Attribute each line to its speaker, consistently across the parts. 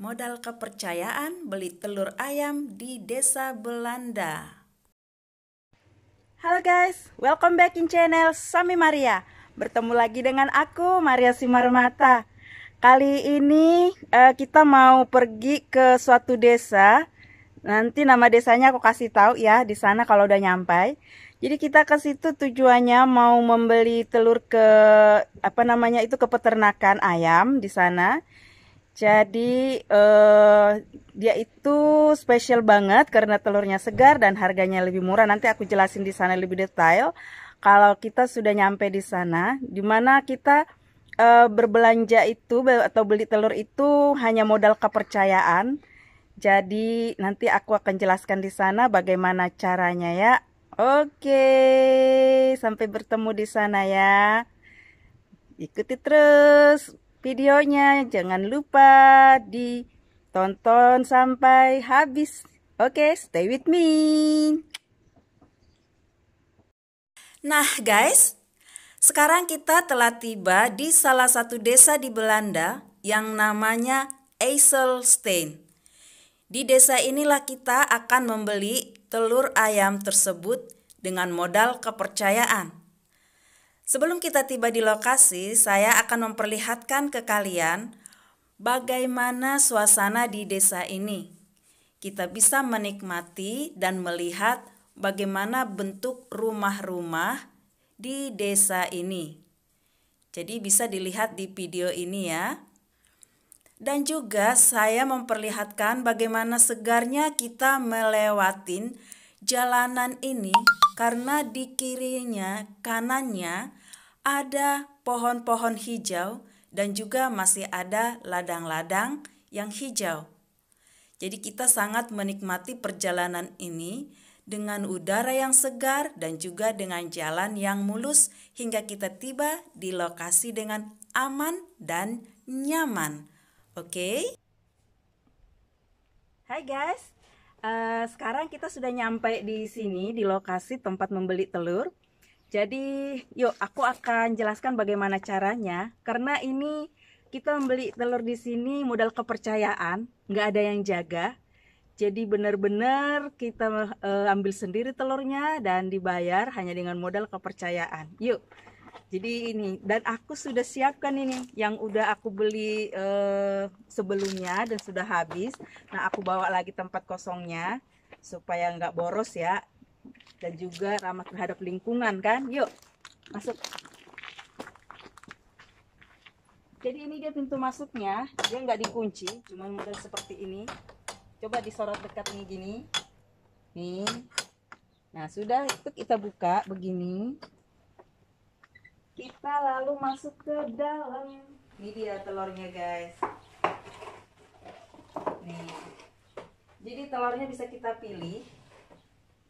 Speaker 1: Modal kepercayaan beli telur ayam di desa Belanda. Halo guys, welcome back in channel Sami Maria. Bertemu lagi dengan aku Maria Simarmata. Kali ini uh, kita mau pergi ke suatu desa. Nanti nama desanya aku kasih tahu ya di sana kalau udah nyampe. Jadi kita ke situ tujuannya mau membeli telur ke apa namanya itu ke peternakan ayam di sana. Jadi uh, dia itu spesial banget karena telurnya segar dan harganya lebih murah. Nanti aku jelasin di sana lebih detail. Kalau kita sudah nyampe di sana, di mana kita uh, berbelanja itu atau beli telur itu hanya modal kepercayaan. Jadi nanti aku akan jelaskan di sana bagaimana caranya ya. Oke, sampai bertemu di sana ya. Ikuti terus videonya. Jangan lupa ditonton sampai habis. Oke, okay, stay with me. Nah, guys, sekarang kita telah tiba di salah satu desa di Belanda yang namanya Eiselstein. Di desa inilah kita akan membeli telur ayam tersebut dengan modal kepercayaan. Sebelum kita tiba di lokasi, saya akan memperlihatkan ke kalian bagaimana suasana di desa ini. Kita bisa menikmati dan melihat bagaimana bentuk rumah-rumah di desa ini. Jadi bisa dilihat di video ini ya. Dan juga saya memperlihatkan bagaimana segarnya kita melewatin jalanan ini karena di kirinya, kanannya ada pohon-pohon hijau dan juga masih ada ladang-ladang yang hijau. Jadi kita sangat menikmati perjalanan ini dengan udara yang segar dan juga dengan jalan yang mulus hingga kita tiba di lokasi dengan aman dan nyaman. Oke. Okay? Hai guys, Eh, sekarang kita sudah nyampe di sini di lokasi tempat membeli telur. Jadi, yuk aku akan jelaskan bagaimana caranya karena ini kita membeli telur di sini modal kepercayaan, nggak ada yang jaga. Jadi benar-benar kita uh, ambil sendiri telurnya dan dibayar hanya dengan modal kepercayaan. Yuk, jadi ini dan aku sudah siapkan ini yang udah aku beli uh, sebelumnya dan sudah habis. Nah aku bawa lagi tempat kosongnya supaya nggak boros ya dan juga ramah terhadap lingkungan kan. Yuk masuk. Jadi ini dia pintu masuknya dia nggak dikunci, cuma model seperti ini. Coba disorot dekat nih gini. Nih. Nah sudah itu kita buka begini kita lalu masuk ke dalam ini dia telurnya guys nih jadi telurnya bisa kita pilih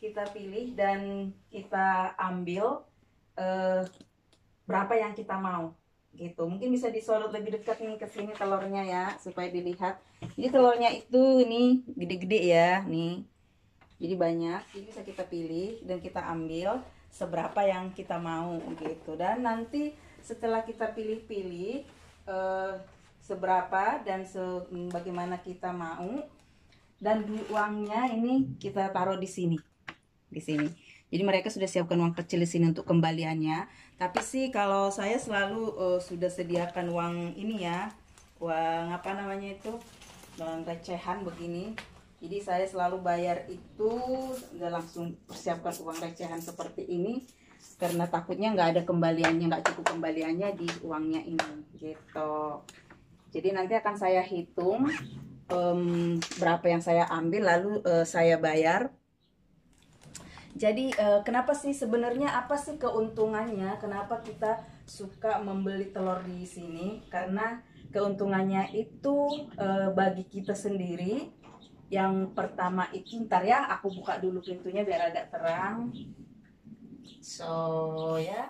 Speaker 1: kita pilih dan kita ambil eh, berapa yang kita mau gitu mungkin bisa disorot lebih dekat nih ke sini telurnya ya supaya dilihat jadi telurnya itu ini gede-gede ya nih jadi banyak jadi bisa kita pilih dan kita ambil seberapa yang kita mau gitu dan nanti setelah kita pilih-pilih eh, seberapa dan se bagaimana kita mau dan uangnya ini kita taruh di sini di sini jadi mereka sudah siapkan uang kecil di sini untuk kembaliannya tapi sih kalau saya selalu eh, sudah sediakan uang ini ya uang apa namanya itu uang recehan begini jadi saya selalu bayar itu nggak langsung persiapkan uang recehan seperti ini karena takutnya nggak ada kembaliannya nggak cukup kembaliannya di uangnya ini gitu jadi nanti akan saya hitung um, berapa yang saya ambil lalu uh, saya bayar jadi uh, kenapa sih sebenarnya apa sih keuntungannya kenapa kita suka membeli telur di sini karena keuntungannya itu uh, bagi kita sendiri yang pertama itu ntar ya, aku buka dulu pintunya biar agak terang. So ya,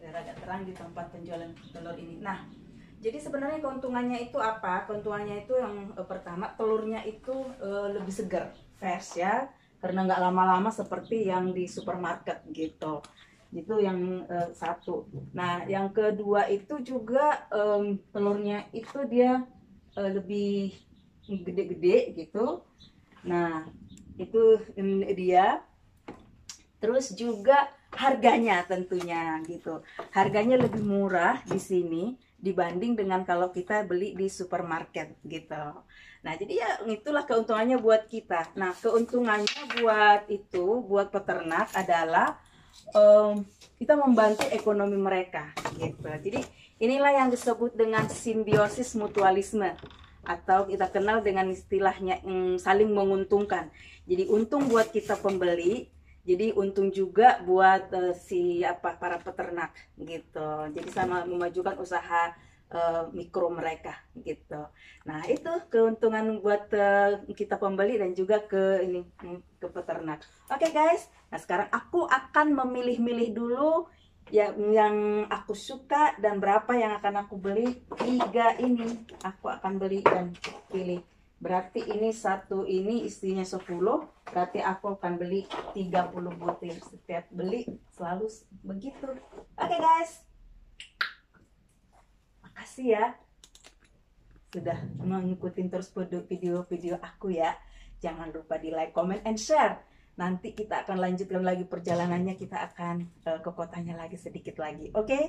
Speaker 1: biar agak terang di tempat penjualan telur ini. Nah, jadi sebenarnya keuntungannya itu apa? Keuntungannya itu yang eh, pertama telurnya itu eh, lebih segar, fresh ya, karena nggak lama-lama seperti yang di supermarket gitu. Itu yang eh, satu. Nah, yang kedua itu juga telurnya itu dia eh, lebih gede-gede gitu nah itu dia terus juga harganya tentunya gitu harganya lebih murah di sini dibanding dengan kalau kita beli di supermarket gitu nah jadi ya itulah keuntungannya buat kita nah keuntungannya buat itu buat peternak adalah um, kita membantu ekonomi mereka gitu jadi inilah yang disebut dengan simbiosis mutualisme atau kita kenal dengan istilahnya mm, saling menguntungkan. Jadi untung buat kita pembeli, jadi untung juga buat uh, si apa para peternak gitu. Jadi sama memajukan usaha uh, mikro mereka gitu. Nah itu keuntungan buat uh, kita pembeli dan juga ke ini mm, ke peternak. Oke okay, guys, nah sekarang aku akan memilih-milih dulu ya yang aku suka dan berapa yang akan aku beli tiga ini aku akan beli dan pilih berarti ini satu ini istrinya 10 berarti aku akan beli 30 butir setiap beli selalu begitu oke okay, guys makasih ya sudah mengikuti terus video-video aku ya jangan lupa di like comment and share nanti kita akan lanjutkan lagi perjalanannya kita akan uh, ke kotanya lagi sedikit lagi oke okay?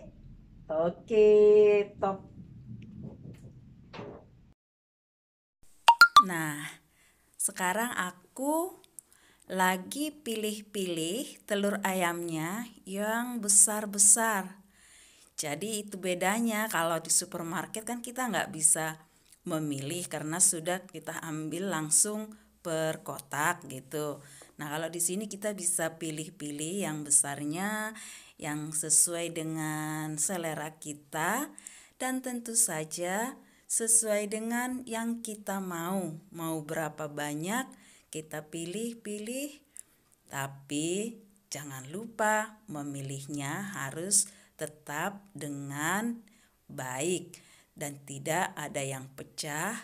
Speaker 1: oke okay, top nah sekarang aku lagi pilih-pilih telur ayamnya yang besar-besar jadi itu bedanya kalau di supermarket kan kita nggak bisa memilih karena sudah kita ambil langsung per kotak gitu Nah, kalau di sini kita bisa pilih-pilih yang besarnya yang sesuai dengan selera kita dan tentu saja sesuai dengan yang kita mau. Mau berapa banyak kita pilih-pilih tapi jangan lupa memilihnya harus tetap dengan baik dan tidak ada yang pecah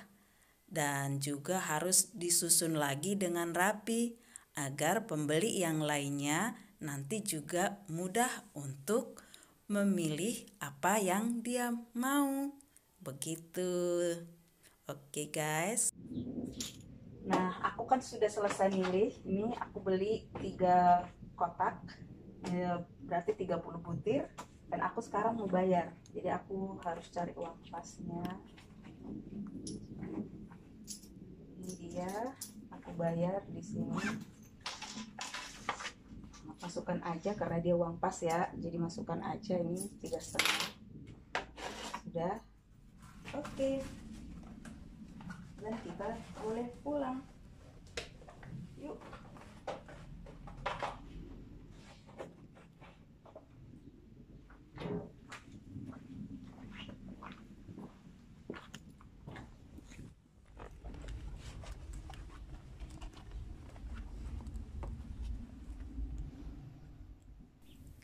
Speaker 1: dan juga harus disusun lagi dengan rapi agar pembeli yang lainnya nanti juga mudah untuk memilih apa yang dia mau. Begitu. Oke, okay, guys. Nah, aku kan sudah selesai milih. Ini aku beli tiga kotak, ya, berarti 30 butir. Dan aku sekarang mau bayar. Jadi aku harus cari uang pasnya. Ini dia, aku bayar di sini masukkan aja karena dia uang pas ya jadi masukkan aja ini tiga setengah sudah oke okay. dan kita boleh pulang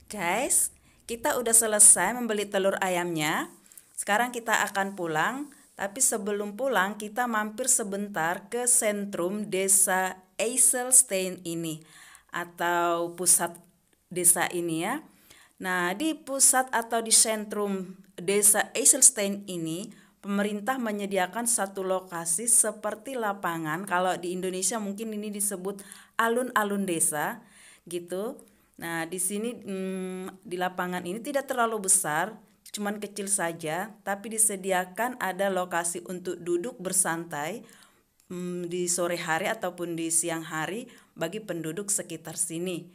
Speaker 1: Guys, kita udah selesai membeli telur ayamnya. Sekarang kita akan pulang, tapi sebelum pulang kita mampir sebentar ke sentrum desa Eiselstein ini atau pusat desa ini ya. Nah, di pusat atau di sentrum desa Eiselstein ini, pemerintah menyediakan satu lokasi seperti lapangan. Kalau di Indonesia mungkin ini disebut alun-alun desa gitu. Nah, di sini hmm, di lapangan ini tidak terlalu besar, cuman kecil saja, tapi disediakan ada lokasi untuk duduk bersantai hmm, di sore hari ataupun di siang hari bagi penduduk sekitar sini.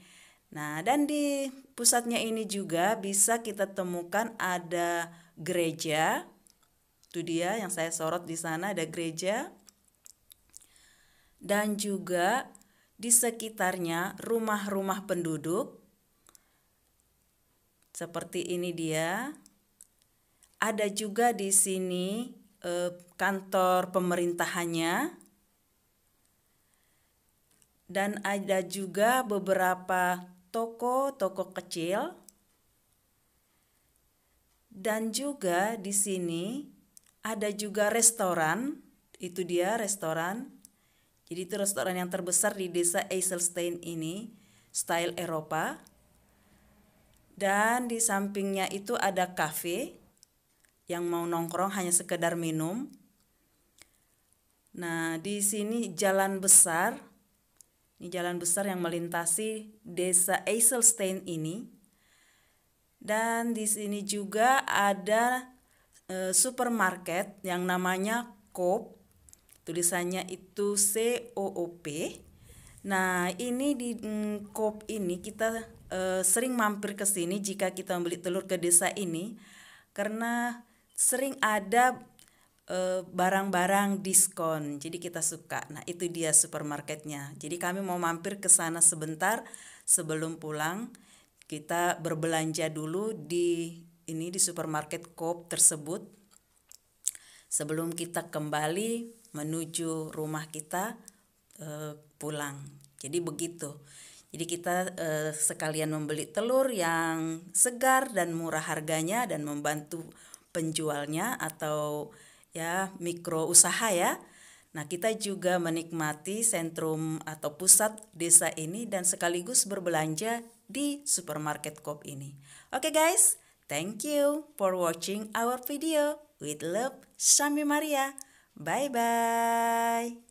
Speaker 1: Nah, dan di pusatnya ini juga bisa kita temukan ada gereja. Itu dia yang saya sorot di sana ada gereja. Dan juga di sekitarnya rumah-rumah penduduk. Seperti ini dia. Ada juga di sini eh, kantor pemerintahannya. Dan ada juga beberapa toko-toko kecil. Dan juga di sini ada juga restoran, itu dia restoran jadi itu restoran yang terbesar di desa Eiselstein ini, style Eropa. Dan di sampingnya itu ada kafe yang mau nongkrong hanya sekedar minum. Nah, di sini jalan besar. Ini jalan besar yang melintasi desa Eiselstein ini. Dan di sini juga ada e, supermarket yang namanya Coop Tulisannya itu COOP. Nah, ini di mm, ini kita e, sering mampir ke sini jika kita membeli telur ke desa ini karena sering ada eh, barang-barang diskon. Jadi kita suka. Nah, itu dia supermarketnya. Jadi kami mau mampir ke sana sebentar sebelum pulang. Kita berbelanja dulu di ini di supermarket Coop tersebut. Sebelum kita kembali menuju rumah kita e, pulang. Jadi begitu. Jadi kita e, sekalian membeli telur yang segar dan murah harganya dan membantu penjualnya atau ya mikro usaha ya. Nah, kita juga menikmati sentrum atau pusat desa ini dan sekaligus berbelanja di supermarket Coop ini. Oke okay guys, thank you for watching our video. With love, Sami Maria. Bye bye.